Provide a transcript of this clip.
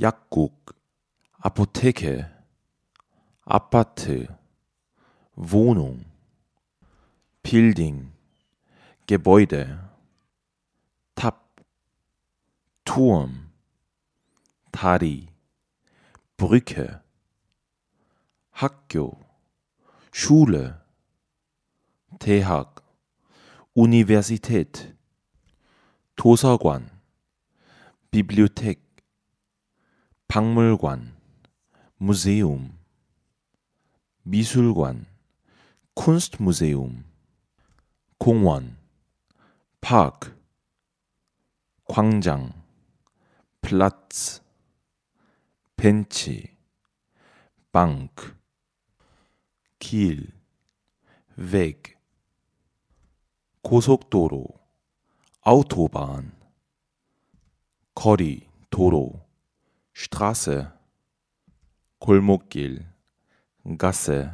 Jagdguck, Apotheke, Apate, Wohnung, Building, Gebäude, Tab, Turm, Tari, Brücke, Hakyo, Schule, Tehak, Universität, 도서관, Bibliothek, 박물관, 무세움, 미술관, 쿤스트무세움, 공원, 파크, 광장, 플라츠, 벤치, 방크, 길, w 그 고속도로, 아우토반, 거리, 도로, Straße, Kulmukgil, Gasse,